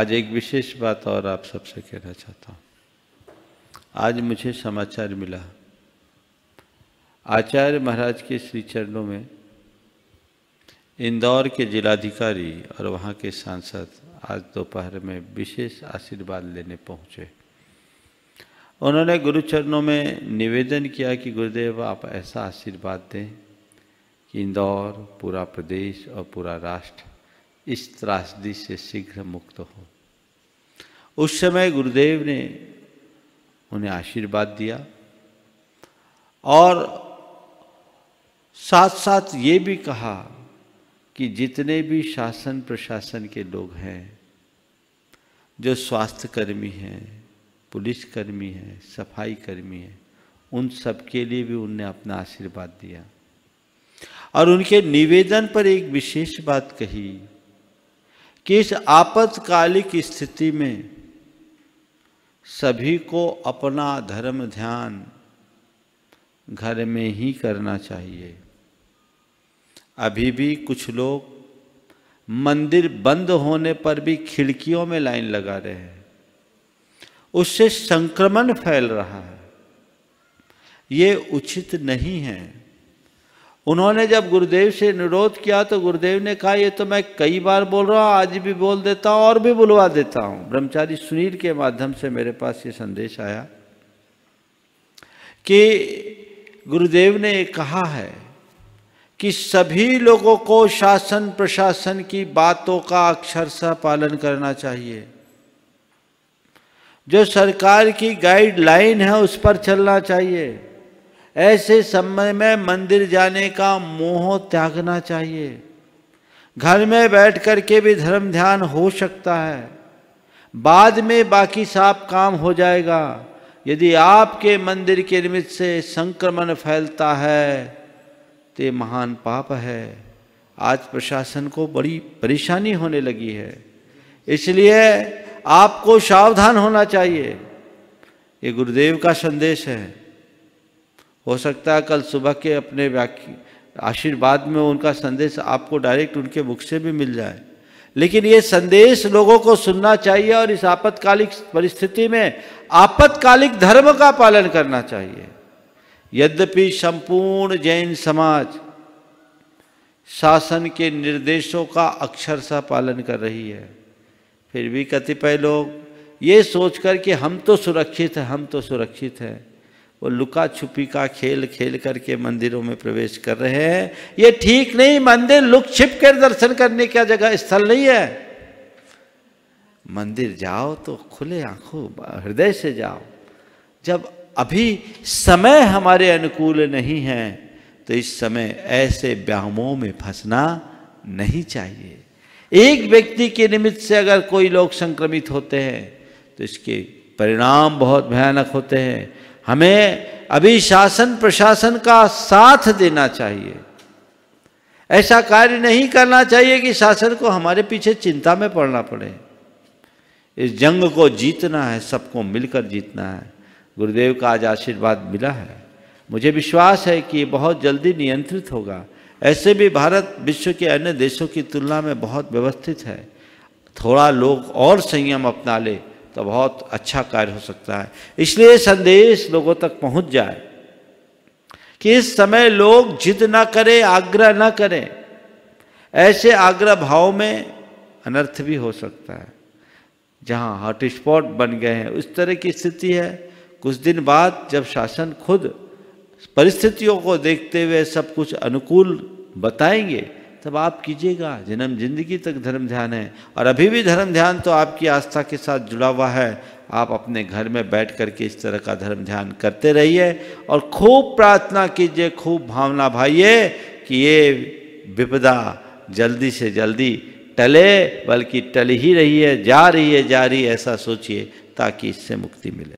आज एक विशेष बात और आप सबसे कहना चाहता हूँ आज मुझे समाचार मिला आचार्य महाराज के श्री चरणों में इंदौर के जिलाधिकारी और वहाँ के सांसद आज दोपहर में विशेष आशीर्वाद लेने पहुँचे उन्होंने गुरु चरणों में निवेदन किया कि गुरुदेव आप ऐसा आशीर्वाद दें कि इंदौर पूरा प्रदेश और पूरा राष्ट्र इस त्रासदी से शीघ्र मुक्त हो उस समय गुरुदेव ने उन्हें आशीर्वाद दिया और साथ साथ ये भी कहा कि जितने भी शासन प्रशासन के लोग हैं जो स्वास्थ्यकर्मी हैं पुलिसकर्मी हैं सफाई कर्मी हैं उन सब के लिए भी उनने अपना आशीर्वाद दिया और उनके निवेदन पर एक विशेष बात कही कि इस आपत्कालिक स्थिति में सभी को अपना धर्म ध्यान घर में ही करना चाहिए अभी भी कुछ लोग मंदिर बंद होने पर भी खिड़कियों में लाइन लगा रहे हैं उससे संक्रमण फैल रहा है ये उचित नहीं है उन्होंने जब गुरुदेव से अनुरोध किया तो गुरुदेव ने कहा ये तो मैं कई बार बोल रहा हूँ आज भी बोल देता हूँ और भी बुलवा देता हूँ ब्रह्मचारी सुनील के माध्यम से मेरे पास ये संदेश आया कि गुरुदेव ने कहा है कि सभी लोगों को शासन प्रशासन की बातों का सा पालन करना चाहिए जो सरकार की गाइडलाइन है उस पर चलना चाहिए ऐसे समय में मंदिर जाने का मोह त्यागना चाहिए घर में बैठ कर के भी धर्म ध्यान हो सकता है बाद में बाकी साफ काम हो जाएगा यदि आपके मंदिर के निमित्त से संक्रमण फैलता है तो महान पाप है आज प्रशासन को बड़ी परेशानी होने लगी है इसलिए आपको सावधान होना चाहिए ये गुरुदेव का संदेश है हो सकता है कल सुबह के अपने आशीर्वाद में उनका संदेश आपको डायरेक्ट उनके मुख से भी मिल जाए लेकिन ये संदेश लोगों को सुनना चाहिए और इस आपत्कालिक परिस्थिति में आपत्कालिक धर्म का पालन करना चाहिए यद्यपि संपूर्ण जैन समाज शासन के निर्देशों का अक्षरशा पालन कर रही है फिर भी कतिपय लोग ये सोचकर कि हम तो सुरक्षित हैं हम तो सुरक्षित हैं वो लुका छुपी का खेल खेल करके मंदिरों में प्रवेश कर रहे हैं ये ठीक नहीं मंदिर लुक छिप कर दर्शन करने का जगह स्थल नहीं है मंदिर जाओ तो खुले आंखों हृदय से जाओ जब अभी समय हमारे अनुकूल नहीं है तो इस समय ऐसे व्यामों में फंसना नहीं चाहिए एक व्यक्ति के निमित्त से अगर कोई लोग संक्रमित होते हैं तो इसके परिणाम बहुत भयानक होते हैं हमें अभी शासन प्रशासन का साथ देना चाहिए ऐसा कार्य नहीं करना चाहिए कि शासन को हमारे पीछे चिंता में पड़ना पड़े इस जंग को जीतना है सबको मिलकर जीतना है गुरुदेव का आज आशीर्वाद मिला है मुझे विश्वास है कि ये बहुत जल्दी नियंत्रित होगा ऐसे भी भारत विश्व के अन्य देशों की तुलना में बहुत व्यवस्थित है थोड़ा लोग और संयम अपना लें तो बहुत अच्छा कार्य हो सकता है इसलिए संदेश लोगों तक पहुंच जाए कि इस समय लोग जिद ना करें आग्रह ना करें ऐसे आग्रह भाव में अनर्थ भी हो सकता है जहां हॉटस्पॉट बन गए हैं उस तरह की स्थिति है कुछ दिन बाद जब शासन खुद परिस्थितियों को देखते हुए सब कुछ अनुकूल बताएंगे तब आप कीजिएगा जन्म जिंदगी तक धर्म ध्यान है और अभी भी धर्म ध्यान तो आपकी आस्था के साथ जुड़ा हुआ है आप अपने घर में बैठ करके इस तरह का धर्म ध्यान करते रहिए और खूब प्रार्थना कीजिए खूब भावना भाइए कि ये विपदा जल्दी से जल्दी टले बल्कि टल ही रही है जा रही है जा रही है ऐसा सोचिए ताकि इससे मुक्ति मिले